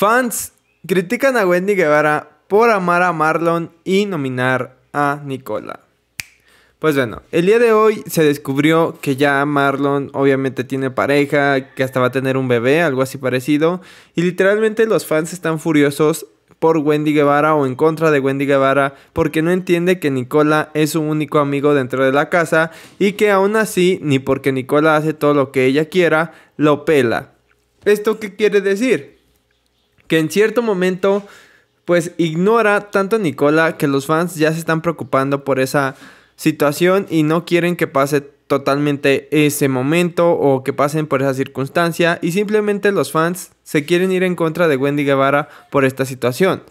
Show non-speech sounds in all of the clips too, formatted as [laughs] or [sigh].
Fans critican a Wendy Guevara por amar a Marlon y nominar a Nicola. Pues bueno, el día de hoy se descubrió que ya Marlon obviamente tiene pareja, que hasta va a tener un bebé, algo así parecido. Y literalmente los fans están furiosos por Wendy Guevara o en contra de Wendy Guevara porque no entiende que Nicola es su único amigo dentro de la casa y que aún así, ni porque Nicola hace todo lo que ella quiera, lo pela. ¿Esto qué quiere decir? que en cierto momento pues ignora tanto a Nicola que los fans ya se están preocupando por esa situación y no quieren que pase totalmente ese momento o que pasen por esa circunstancia y simplemente los fans se quieren ir en contra de Wendy Guevara por esta situación.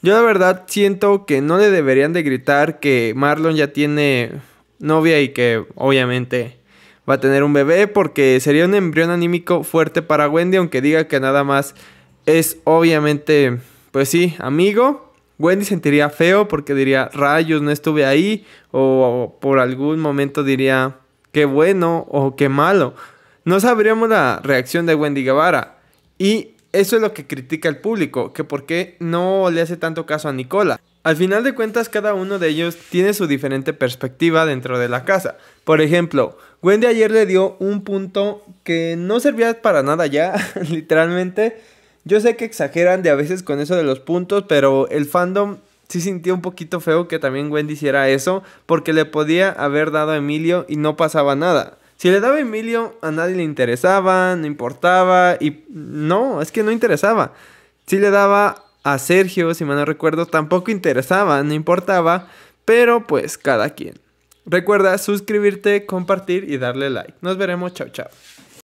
Yo la verdad siento que no le deberían de gritar que Marlon ya tiene novia y que obviamente va a tener un bebé porque sería un embrión anímico fuerte para Wendy aunque diga que nada más es obviamente, pues sí, amigo. Wendy sentiría feo porque diría, rayos, no estuve ahí. O, por algún momento diría, qué bueno o qué malo. No sabríamos la reacción de Wendy Guevara. Y eso es lo que critica el público, que por qué no le hace tanto caso a Nicola. Al final de cuentas, cada uno de ellos tiene su diferente perspectiva dentro de la casa. Por ejemplo, Wendy ayer le dio un punto que no servía para nada ya, [laughs] literalmente yo sé que exageran de a veces con eso de los puntos, pero el fandom sí sintió un poquito feo que también Wendy hiciera eso, porque le podía haber dado a Emilio y no pasaba nada. Si le daba a Emilio, a nadie le interesaba, no importaba, y no, es que no interesaba. Si le daba a Sergio, si mal no recuerdo, tampoco interesaba, no importaba, pero pues cada quien. Recuerda suscribirte, compartir y darle like. Nos veremos, chao chao.